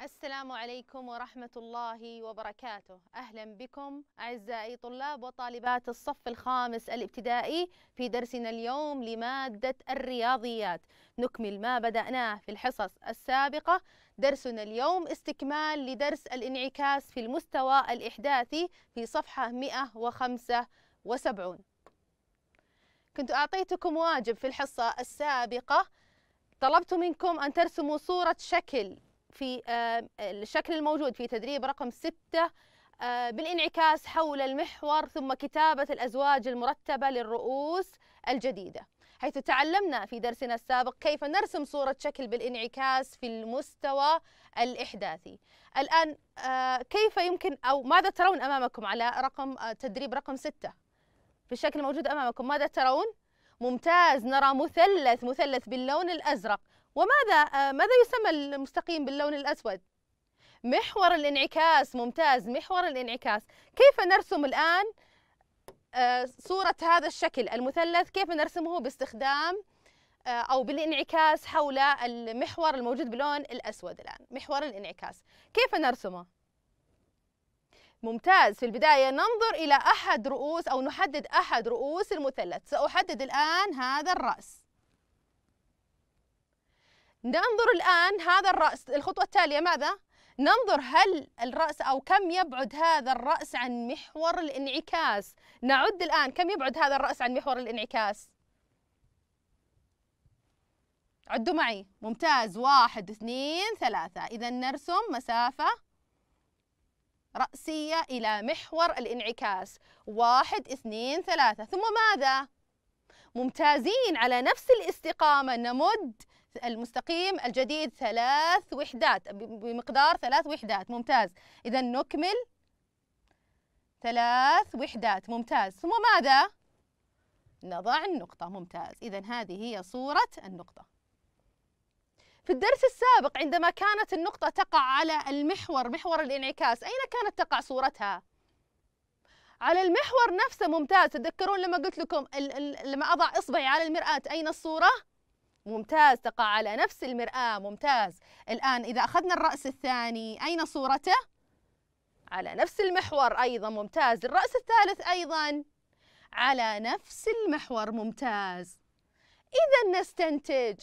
السلام عليكم ورحمة الله وبركاته أهلا بكم أعزائي طلاب وطالبات الصف الخامس الابتدائي في درسنا اليوم لمادة الرياضيات نكمل ما بدأناه في الحصص السابقة درسنا اليوم استكمال لدرس الانعكاس في المستوى الإحداثي في صفحة 175 كنت أعطيتكم واجب في الحصة السابقة طلبت منكم أن ترسموا صورة شكل في آه، الشكل الموجود في تدريب رقم ستة آه، بالانعكاس حول المحور ثم كتابة الأزواج المرتبة للرؤوس الجديدة حيث تعلمنا في درسنا السابق كيف نرسم صورة شكل بالانعكاس في المستوى الإحداثي الآن آه، كيف يمكن أو ماذا ترون أمامكم على رقم تدريب رقم ستة في الشكل الموجود أمامكم ماذا ترون؟ ممتاز نرى مثلث مثلث باللون الأزرق وماذا آه، ماذا يسمى المستقيم باللون الأسود؟ محور الانعكاس ممتاز محور الانعكاس كيف نرسم الآن آه، صورة هذا الشكل المثلث كيف نرسمه باستخدام آه، أو بالانعكاس حول المحور الموجود باللون الأسود الآن محور الانعكاس كيف نرسمه؟ ممتاز في البداية ننظر إلى أحد رؤوس أو نحدد أحد رؤوس المثلث سأحدد الآن هذا الرأس ننظر الآن هذا الرأس الخطوة التالية ماذا؟ ننظر هل الرأس أو كم يبعد هذا الرأس عن محور الانعكاس نعد الآن كم يبعد هذا الرأس عن محور الانعكاس عدوا معي ممتاز واحد اثنين ثلاثة إذا نرسم مسافة رأسية إلى محور الانعكاس واحد اثنين ثلاثة ثم ماذا؟ ممتازين على نفس الاستقامة نمد المستقيم الجديد ثلاث وحدات بمقدار ثلاث وحدات ممتاز إذا نكمل ثلاث وحدات ممتاز ثم ماذا؟ نضع النقطة ممتاز إذا هذه هي صورة النقطة في الدرس السابق عندما كانت النقطة تقع على المحور محور الانعكاس أين كانت تقع صورتها؟ على المحور نفسه ممتاز تذكرون لما قلت لكم لما أضع إصبعي على المرآة أين الصورة؟ ممتاز تقع على نفس المرآة ممتاز الآن إذا أخذنا الرأس الثاني أين صورته؟ على نفس المحور أيضا ممتاز الرأس الثالث أيضا على نفس المحور ممتاز إذا نستنتج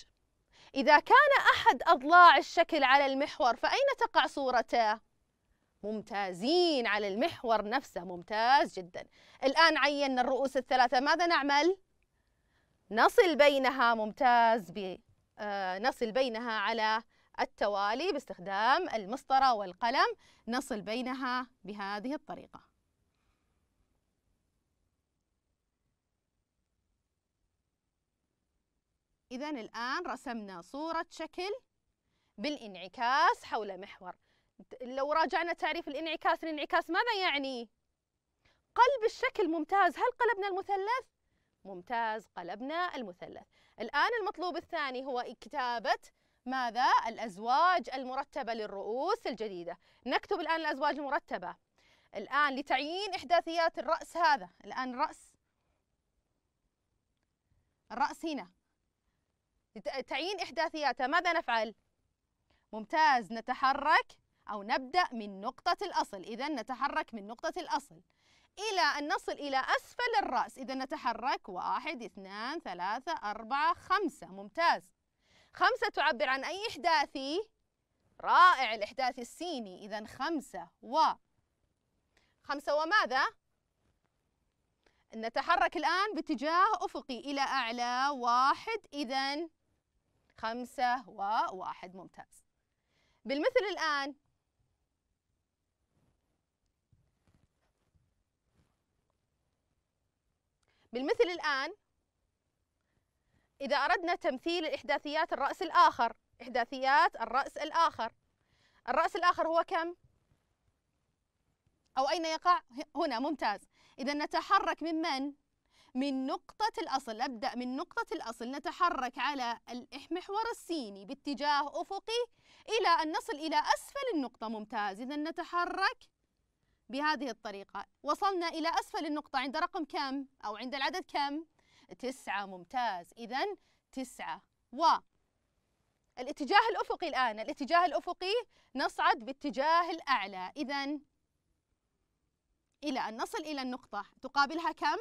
إذا كان أحد أضلاع الشكل على المحور فأين تقع صورته؟ ممتازين على المحور نفسه ممتاز جدا الآن عينا الرؤوس الثلاثة ماذا نعمل؟ نصل بينها ممتاز آه، نصل بينها على التوالي باستخدام المسطرة والقلم نصل بينها بهذه الطريقة إذا الآن رسمنا صورة شكل بالانعكاس حول محور لو راجعنا تعريف الانعكاس الانعكاس ماذا يعني؟ قلب الشكل ممتاز هل قلبنا المثلث؟ ممتاز قلبنا المثلث الآن المطلوب الثاني هو كتابة ماذا؟ الأزواج المرتبة للرؤوس الجديدة نكتب الآن الأزواج المرتبة الآن لتعيين إحداثيات الرأس هذا الآن الرأس الرأس هنا لتعيين إحداثياته ماذا نفعل؟ ممتاز نتحرك أو نبدأ من نقطة الأصل إذا نتحرك من نقطة الأصل إلى أن نصل إلى أسفل الرأس إذا نتحرك واحد اثنان ثلاثة أربعة خمسة ممتاز خمسة تعبر عن أي إحداثي؟ رائع الإحداث السيني إذا خمسة و خمسة وماذا؟ نتحرك الآن باتجاه أفقي إلى أعلى واحد إذا خمسة وواحد ممتاز بالمثل الآن بالمثل الآن إذا أردنا تمثيل الإحداثيات الرأس الآخر إحداثيات الرأس الآخر الرأس الآخر هو كم؟ أو أين يقع؟ هنا ممتاز إذا نتحرك من من؟ من نقطة الأصل أبدأ من نقطة الأصل نتحرك على المحور السيني باتجاه أفقي إلى أن نصل إلى أسفل النقطة ممتاز إذا نتحرك بهذه الطريقة وصلنا إلى أسفل النقطة عند رقم كم أو عند العدد كم تسعة ممتاز إذا تسعة و الاتجاه الأفقي الآن الاتجاه الأفقي نصعد باتجاه الأعلى إذا إلى أن نصل إلى النقطة تقابلها كم؟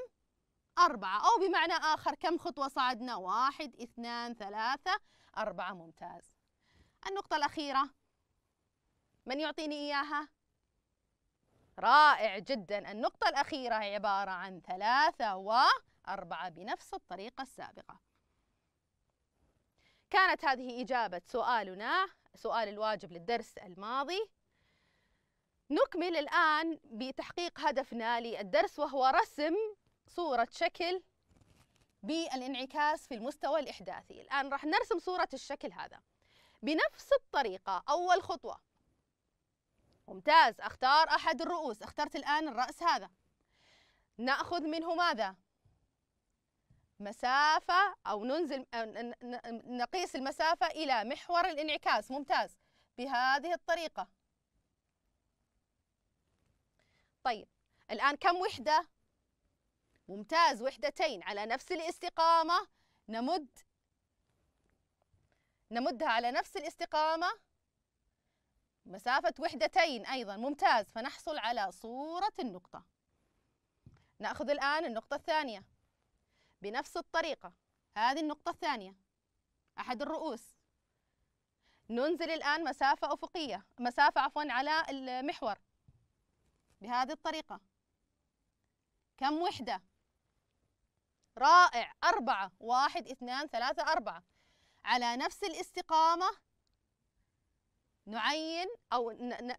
أربعة أو بمعنى آخر كم خطوة صعدنا؟ واحد اثنان ثلاثة أربعة ممتاز النقطة الأخيرة من يعطيني إياها؟ رائع جدا النقطة الأخيرة هي عبارة عن ثلاثة وأربعة بنفس الطريقة السابقة كانت هذه إجابة سؤالنا سؤال الواجب للدرس الماضي نكمل الآن بتحقيق هدفنا للدرس وهو رسم صورة شكل بالانعكاس في المستوى الإحداثي الآن راح نرسم صورة الشكل هذا بنفس الطريقة أول خطوة ممتاز اختار أحد الرؤوس اخترت الآن الرأس هذا نأخذ منه ماذا؟ مسافة أو ننزل نقيس المسافة إلى محور الانعكاس ممتاز بهذه الطريقة طيب الآن كم وحدة؟ ممتاز وحدتين على نفس الاستقامة نمد نمدها على نفس الاستقامة مسافة وحدتين أيضا ممتاز فنحصل على صورة النقطة نأخذ الآن النقطة الثانية بنفس الطريقة هذه النقطة الثانية أحد الرؤوس ننزل الآن مسافة أفقية مسافة عفوا على المحور بهذه الطريقة كم وحدة؟ رائع أربعة واحد اثنان ثلاثة أربعة على نفس الاستقامة نعين أو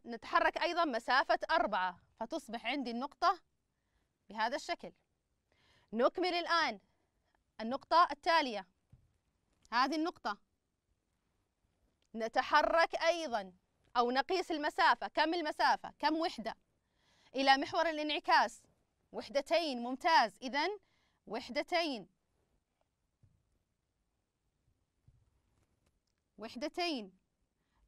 نتحرك أيضا مسافة أربعة فتصبح عندي النقطة بهذا الشكل نكمل الآن النقطة التالية هذه النقطة نتحرك أيضا أو نقيس المسافة كم المسافة كم وحدة إلى محور الانعكاس وحدتين ممتاز إذا وحدتين وحدتين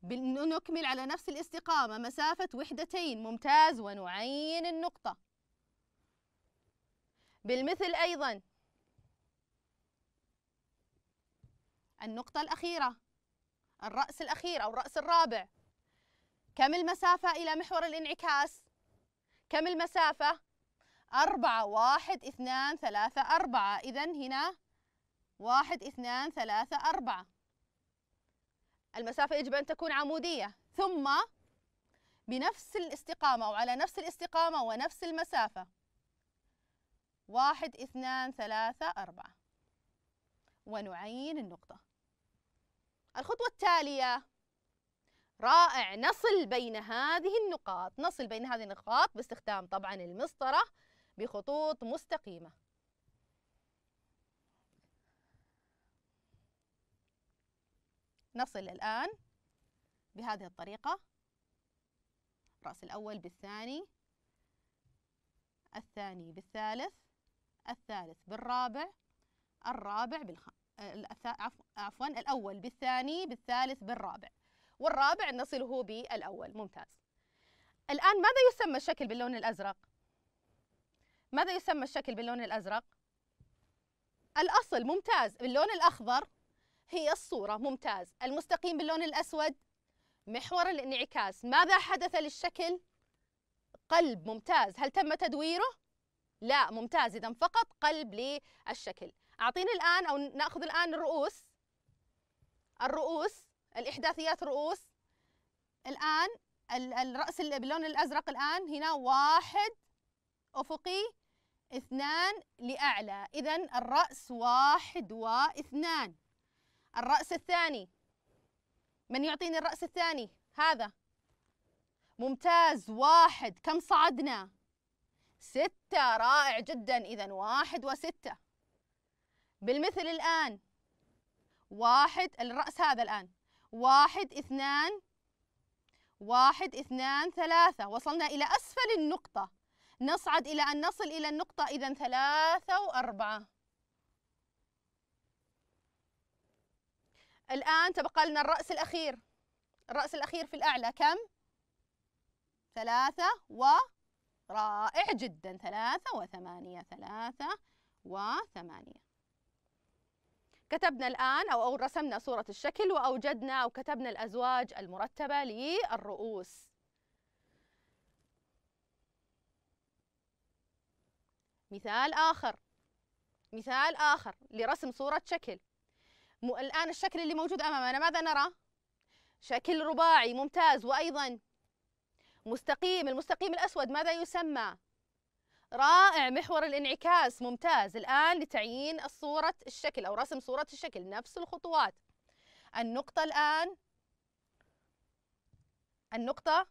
نكمل على نفس الاستقامة مسافة وحدتين ممتاز ونعين النقطة بالمثل أيضا النقطة الأخيرة الرأس الأخير أو الرأس الرابع كم المسافة إلى محور الانعكاس؟ كم المسافة؟ أربعة واحد اثنان ثلاثة أربعة إذن هنا واحد اثنان ثلاثة أربعة المسافة يجب أن تكون عمودية ثم بنفس الاستقامة أو على نفس الاستقامة ونفس المسافة واحد اثنان ثلاثة أربعة ونعين النقطة الخطوة التالية رائع نصل بين هذه النقاط نصل بين هذه النقاط باستخدام طبعا المسطرة بخطوط مستقيمة نصل الآن بهذه الطريقة الرأس الأول بالثاني الثاني بالثالث الثالث بالرابع الرابع بالخ... عفوا الأول بالثاني بالثالث بالرابع والرابع نصله بالأول ممتاز الآن ماذا يسمى الشكل باللون الأزرق؟ ماذا يسمى الشكل باللون الأزرق؟ الأصل ممتاز باللون الأخضر هي الصورة ممتاز المستقيم باللون الأسود محور الانعكاس ماذا حدث للشكل؟ قلب ممتاز هل تم تدويره؟ لا ممتاز إذا فقط قلب للشكل أعطيني الآن أو نأخذ الآن الرؤوس الرؤوس الإحداثيات رؤوس الآن الرأس باللون الأزرق الآن هنا واحد أفقي اثنان لأعلى إذا الرأس واحد واثنان الرأس الثاني من يعطيني الرأس الثاني هذا ممتاز واحد كم صعدنا ستة رائع جدا إذا واحد وستة بالمثل الآن واحد الرأس هذا الآن واحد اثنان واحد اثنان ثلاثة وصلنا إلى أسفل النقطة نصعد إلى أن نصل إلى النقطة إذا ثلاثة وأربعة الآن تبقى لنا الرأس الأخير الرأس الأخير في الأعلى كم؟ ثلاثة و رائع جدا ثلاثة وثمانية ثلاثة وثمانية كتبنا الآن أو, أو رسمنا صورة الشكل وأوجدنا أو كتبنا الأزواج المرتبة للرؤوس مثال آخر مثال آخر لرسم صورة شكل الآن الشكل اللي موجود أمامنا ماذا نرى؟ شكل رباعي ممتاز وأيضا مستقيم المستقيم الأسود ماذا يسمى؟ رائع محور الانعكاس ممتاز الآن لتعيين صورة الشكل أو رسم صورة الشكل نفس الخطوات النقطة الآن النقطة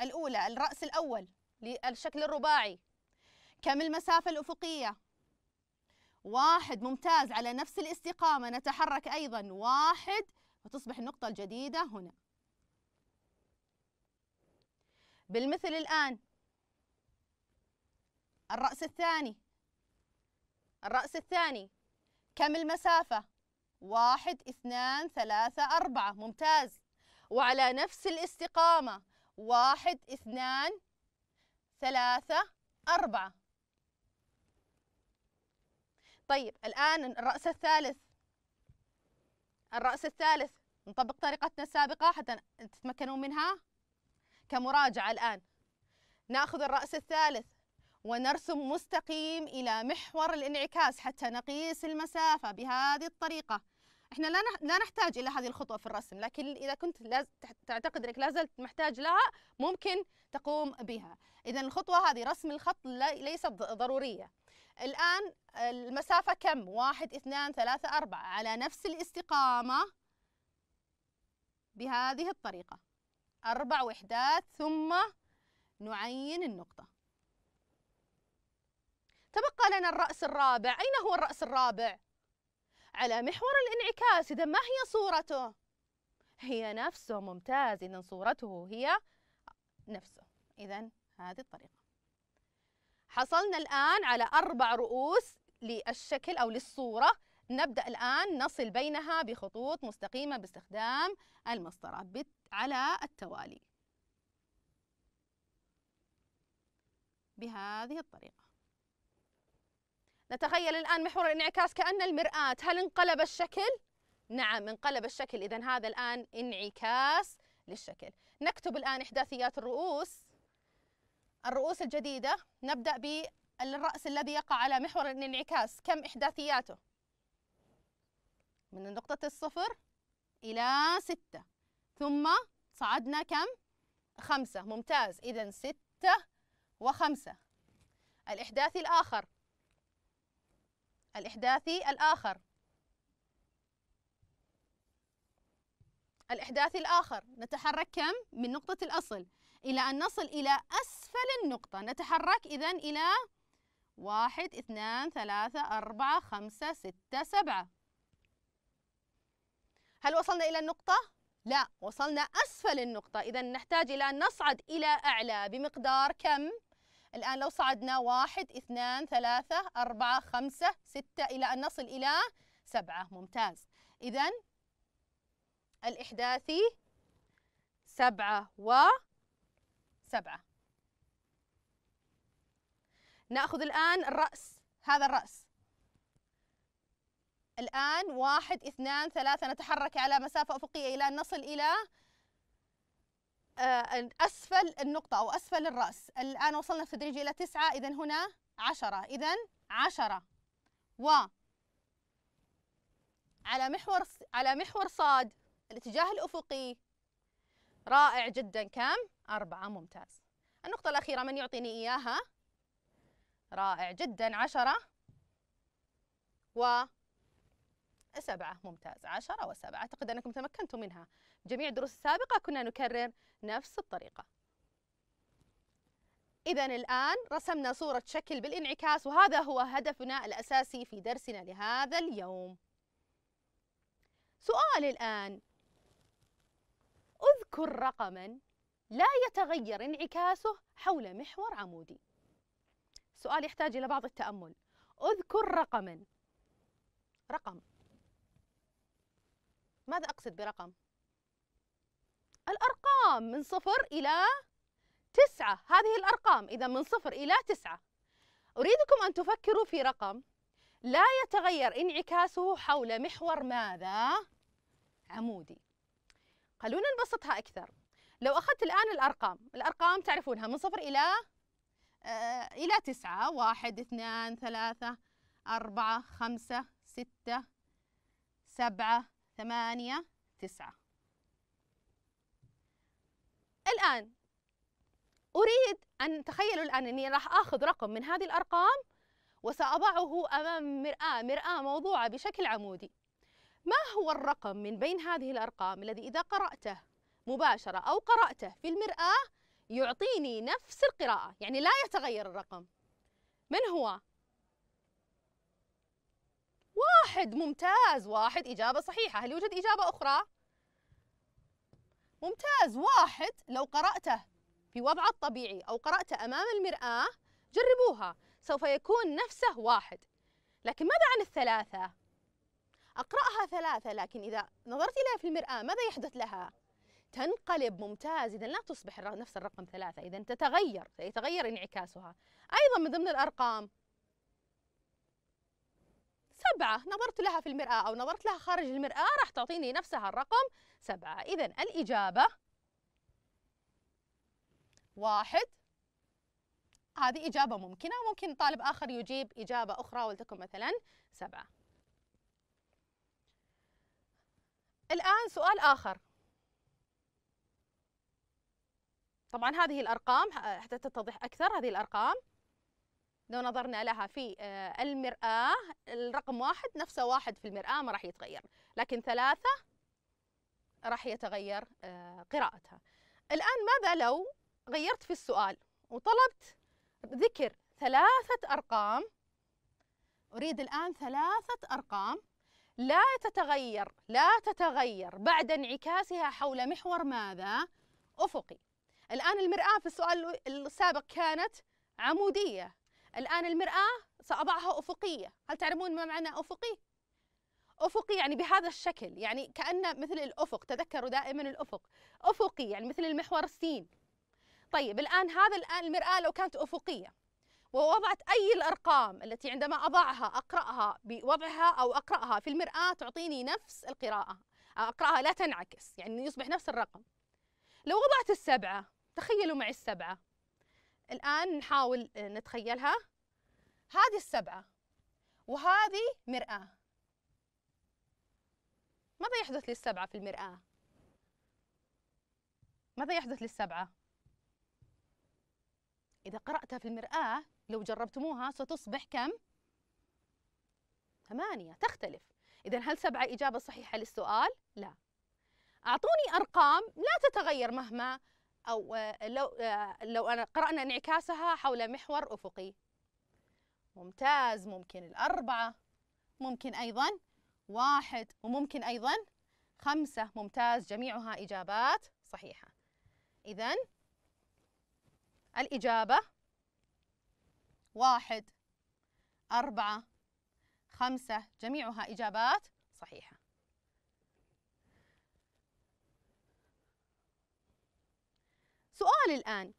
الأولى الرأس الأول للشكل الرباعي كم المسافة الأفقية واحد ممتاز على نفس الاستقامة نتحرك أيضا واحد وتصبح النقطة الجديدة هنا بالمثل الآن الرأس الثاني الرأس الثاني كم المسافة؟ واحد اثنان ثلاثة أربعة ممتاز وعلى نفس الاستقامة واحد اثنان ثلاثة أربعة طيب الآن الرأس الثالث الرأس الثالث نطبق طريقتنا السابقة حتى تتمكنون منها كمراجعة الآن نأخذ الرأس الثالث ونرسم مستقيم إلى محور الانعكاس حتى نقيس المسافة بهذه الطريقة احنا لا نحتاج الى هذه الخطوه في الرسم لكن اذا كنت تعتقد انك لا زلت محتاج لها ممكن تقوم بها اذا الخطوه هذه رسم الخط ليست ضروريه الآن المسافة كم؟ واحد اثنان ثلاثة أربعة على نفس الاستقامة بهذه الطريقة أربع وحدات ثم نعين النقطة تبقى لنا الرأس الرابع أين هو الرأس الرابع؟ على محور الانعكاس إذا ما هي صورته؟ هي نفسه ممتاز إذا صورته هي نفسه إذا هذه الطريقة حصلنا الآن على أربع رؤوس للشكل أو للصورة نبدأ الآن نصل بينها بخطوط مستقيمة باستخدام المسطرة على التوالي بهذه الطريقة نتخيل الآن محور الانعكاس كأن المرآة هل انقلب الشكل؟ نعم انقلب الشكل إذا هذا الآن انعكاس للشكل نكتب الآن إحداثيات الرؤوس الرؤوس الجديدة نبدأ بالرأس الذي يقع على محور الانعكاس كم إحداثياته من نقطة الصفر إلى ستة ثم صعدنا كم خمسة ممتاز إذا ستة وخمسة الإحداثي الآخر الإحداثي الآخر الإحداثي الآخر نتحرك كم من نقطة الأصل إلى أن نصل إلى أسفل النقطة نتحرك إذا إلى واحد اثنان ثلاثة أربعة خمسة ستة سبعة هل وصلنا إلى النقطة؟ لا وصلنا أسفل النقطة إذا نحتاج إلى أن نصعد إلى أعلى بمقدار كم؟ الآن لو صعدنا واحد اثنان ثلاثة أربعة خمسة ستة إلى أن نصل إلى سبعة ممتاز إذا الإحداثي سبعة و سبعة نأخذ الآن الرأس هذا الرأس الآن واحد اثنان ثلاثة نتحرك على مسافة أفقية إلى أن نصل إلى آه، أسفل النقطة أو أسفل الرأس الآن وصلنا في تدريج إلى تسعة إذا هنا عشرة إذا عشرة و على محور على محور صاد الاتجاه الأفقي رائع جدا كم؟ أربعة ممتاز النقطة الأخيرة من يعطيني إياها؟ رائع جدا عشرة و سبعة ممتاز عشرة وسبعة أعتقد أنكم تمكنتم منها جميع الدروس السابقة كنا نكرر نفس الطريقة إذا الآن رسمنا صورة شكل بالانعكاس وهذا هو هدفنا الأساسي في درسنا لهذا اليوم سؤال الآن اذكر رقما لا يتغير انعكاسه حول محور عمودي سؤال يحتاج إلى بعض التأمل اذكر رقما رقم ماذا أقصد برقم؟ الأرقام من صفر إلى تسعة هذه الأرقام إذا من صفر إلى تسعة أريدكم أن تفكروا في رقم لا يتغير انعكاسه حول محور ماذا؟ عمودي خلونا نبسطها أكثر لو أخذت الآن الأرقام الأرقام تعرفونها من صفر إلى آه إلى تسعة واحد اثنان ثلاثة أربعة خمسة ستة سبعة ثمانية تسعة الآن أريد أن تخيلوا الآن أني راح آخذ رقم من هذه الأرقام وسأضعه أمام مرآة مرآة موضوعة بشكل عمودي ما هو الرقم من بين هذه الأرقام الذي إذا قرأته مباشرة أو قرأته في المرآة يعطيني نفس القراءة يعني لا يتغير الرقم من هو؟ واحد ممتاز واحد إجابة صحيحة هل يوجد إجابة أخرى؟ ممتاز واحد لو قرأته في وضعه الطبيعي أو قرأته أمام المرآة جربوها سوف يكون نفسه واحد لكن ماذا عن الثلاثة؟ أقرأها ثلاثة لكن إذا نظرت إليها في المرآة ماذا يحدث لها؟ تنقلب ممتاز إذا لا تصبح نفس الرقم ثلاثة إذا تتغير سيتغير انعكاسها أيضا من ضمن الأرقام سبعة نظرت لها في المرآة أو نظرت لها خارج المرآة راح تعطيني نفسها الرقم سبعة إذا الإجابة واحد هذه إجابة ممكنة ممكن طالب آخر يجيب إجابة أخرى ولتكن مثلا سبعة الآن سؤال آخر طبعا هذه الأرقام حتى تتضح أكثر هذه الأرقام لو نظرنا لها في آه، المرآة الرقم واحد نفسه واحد في المرآة ما راح يتغير لكن ثلاثة راح يتغير آه، قراءتها الآن ماذا لو غيرت في السؤال وطلبت ذكر ثلاثة أرقام أريد الآن ثلاثة أرقام لا تتغير لا تتغير بعد انعكاسها حول محور ماذا؟ أفقي الآن المرآة في السؤال السابق كانت عمودية الآن المرآة سأضعها أفقية هل تعلمون ما معنى أفقي؟ أفقي يعني بهذا الشكل يعني كأن مثل الأفق تذكروا دائما الأفق أفقي يعني مثل المحور السين طيب الآن هذا الآن المرآة لو كانت أفقية ووضعت أي الأرقام التي عندما أضعها أقرأها بوضعها أو أقرأها في المرآة تعطيني نفس القراءة أقرأها لا تنعكس يعني يصبح نفس الرقم لو وضعت السبعة تخيلوا معي السبعة الآن نحاول آه، نتخيلها هذه السبعة وهذه مرآة ماذا يحدث للسبعة في المرآة؟ ماذا يحدث للسبعة؟ إذا قرأتها في المرآة لو جربتموها ستصبح كم؟ ثمانية تختلف إذا هل سبعة إجابة صحيحة للسؤال؟ لا أعطوني أرقام لا تتغير مهما أو آه، لو آه، لو أنا قرأنا انعكاسها حول محور أفقي ممتاز ممكن الأربعة ممكن أيضا واحد وممكن أيضا خمسة ممتاز جميعها إجابات صحيحة إذا الإجابة واحد أربعة خمسة جميعها إجابات صحيحة سؤال الآن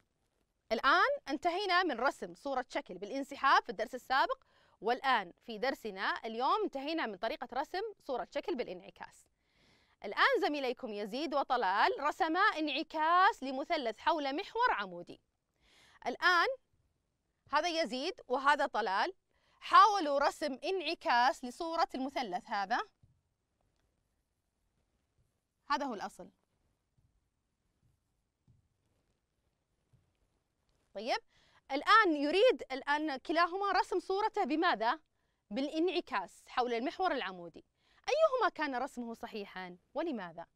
الآن انتهينا من رسم صورة شكل بالانسحاب في الدرس السابق والآن في درسنا اليوم انتهينا من طريقة رسم صورة شكل بالانعكاس الآن زميليكم يزيد وطلال رسما انعكاس لمثلث حول محور عمودي الآن هذا يزيد وهذا طلال حاولوا رسم انعكاس لصورة المثلث هذا هذا هو الأصل طيب الآن يريد الآن كلاهما رسم صورته بماذا؟ بالانعكاس حول المحور العمودي أيهما كان رسمه صحيحا ولماذا؟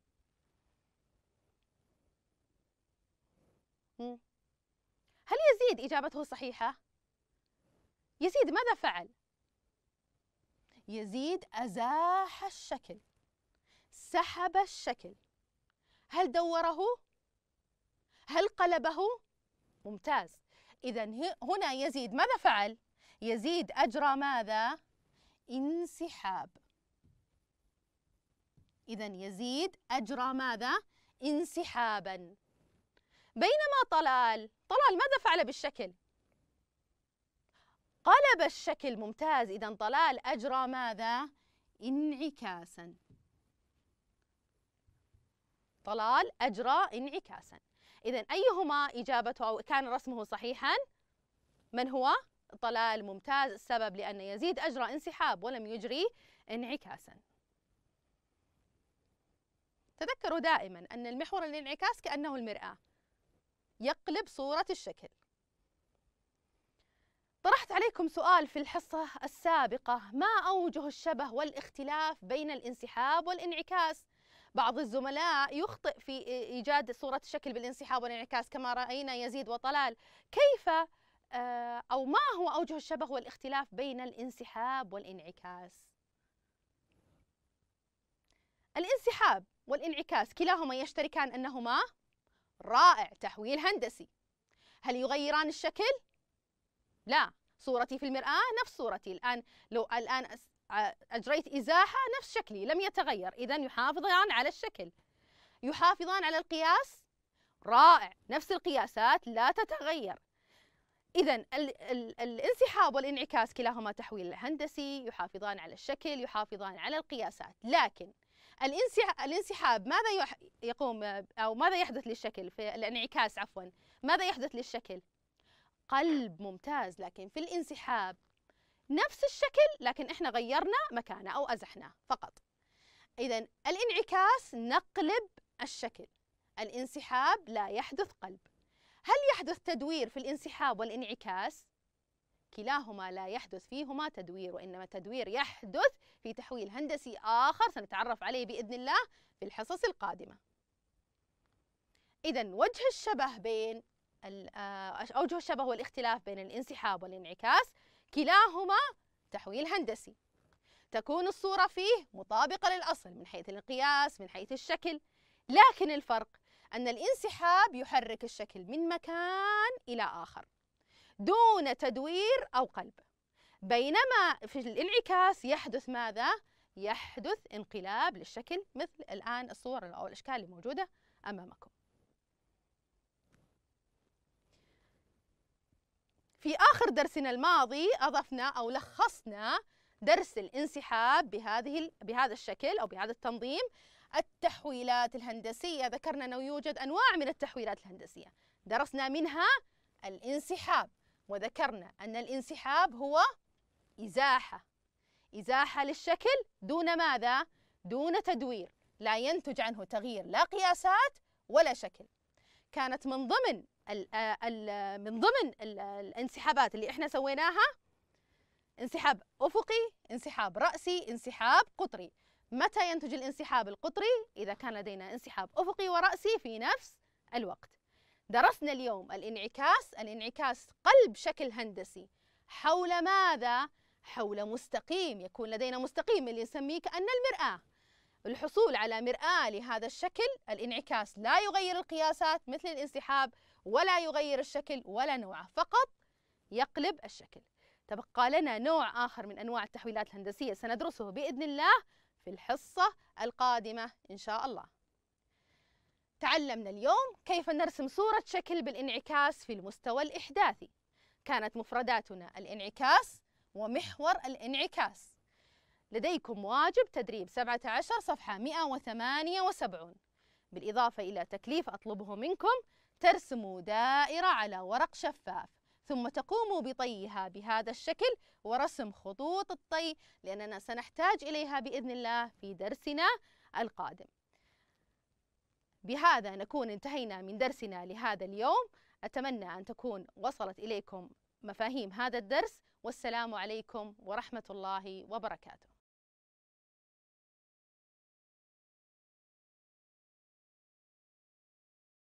هل يزيد إجابته صحيحة؟ يزيد ماذا فعل؟ يزيد أزاح الشكل سحب الشكل هل دوره؟ هل قلبه؟ ممتاز إذا هنا يزيد ماذا فعل؟ يزيد أجرى ماذا؟ انسحاب إذا يزيد أجرى ماذا؟ انسحابا بينما طلال طلال ماذا فعل بالشكل؟ قلب الشكل ممتاز إذا طلال أجرى ماذا؟ انعكاسا طلال أجرى انعكاسا إذا أيهما إجابته أو كان رسمه صحيحا؟ من هو؟ طلال ممتاز السبب لأن يزيد أجرى انسحاب ولم يجري انعكاسا تذكروا دائما أن المحور الانعكاس كأنه المرآة يقلب صورة الشكل طرحت عليكم سؤال في الحصة السابقة ما أوجه الشبه والاختلاف بين الانسحاب والانعكاس؟ بعض الزملاء يخطئ في إيجاد صورة الشكل بالانسحاب والانعكاس كما رأينا يزيد وطلال كيف آه، أو ما هو أوجه الشبه والاختلاف بين الانسحاب والانعكاس؟ الانسحاب والانعكاس كلاهما يشتركان أنهما رائع تحويل هندسي هل يغيران الشكل؟ لا صورتي في المرآة نفس صورتي الآن لو الآن أجريت إزاحة نفس شكلي لم يتغير إذا يحافظان على الشكل يحافظان على القياس رائع نفس القياسات لا تتغير إذا ال ال الانسحاب والانعكاس كلاهما تحويل هندسي يحافظان على الشكل يحافظان على القياسات لكن الانسحاب ماذا يقوم أو ماذا يحدث للشكل في الانعكاس عفوا ماذا يحدث للشكل قلب ممتاز لكن في الانسحاب نفس الشكل لكن احنا غيرنا مكانه او ازحناه فقط اذا الانعكاس نقلب الشكل الانسحاب لا يحدث قلب هل يحدث تدوير في الانسحاب والانعكاس كلاهما لا يحدث فيهما تدوير وإنما التدوير يحدث في تحويل هندسي آخر سنتعرف عليه بإذن الله في الحصص القادمة إذا وجه الشبه بين آه، أوجه الشبه والاختلاف بين الانسحاب والانعكاس كلاهما تحويل هندسي تكون الصورة فيه مطابقة للأصل من حيث القياس من حيث الشكل لكن الفرق أن الانسحاب يحرك الشكل من مكان إلى آخر دون تدوير أو قلب بينما في الانعكاس يحدث ماذا؟ يحدث انقلاب للشكل مثل الآن الصور أو الأشكال الموجوده أمامكم في آخر درسنا الماضي أضفنا أو لخصنا درس الانسحاب بهذه بهذا الشكل أو بهذا التنظيم التحويلات الهندسية ذكرنا أنه يوجد أنواع من التحويلات الهندسية درسنا منها الانسحاب وذكرنا أن الانسحاب هو إزاحة إزاحة للشكل دون ماذا؟ دون تدوير لا ينتج عنه تغيير لا قياسات ولا شكل كانت من ضمن ال آه، ال من ضمن ال الانسحابات اللي احنا سويناها انسحاب افقي انسحاب راسي انسحاب قطري متى ينتج الانسحاب القطري اذا كان لدينا انسحاب افقي وراسي في نفس الوقت درسنا اليوم الانعكاس الانعكاس قلب شكل هندسي حول ماذا حول مستقيم يكون لدينا مستقيم اللي نسميه كأن المرآة الحصول على مرآة لهذا الشكل الانعكاس لا يغير القياسات مثل الانسحاب ولا يغير الشكل ولا نوعه فقط يقلب الشكل تبقى لنا نوع آخر من أنواع التحويلات الهندسية سندرسه بإذن الله في الحصة القادمة إن شاء الله تعلمنا اليوم كيف نرسم صورة شكل بالانعكاس في المستوى الإحداثي كانت مفرداتنا الانعكاس ومحور الانعكاس لديكم واجب تدريب 17 صفحة 178 بالإضافة إلى تكليف أطلبه منكم ترسموا دائرة على ورق شفاف ثم تقوموا بطيها بهذا الشكل ورسم خطوط الطي لأننا سنحتاج إليها بإذن الله في درسنا القادم بهذا نكون انتهينا من درسنا لهذا اليوم أتمنى أن تكون وصلت إليكم مفاهيم هذا الدرس والسلام عليكم ورحمة الله وبركاته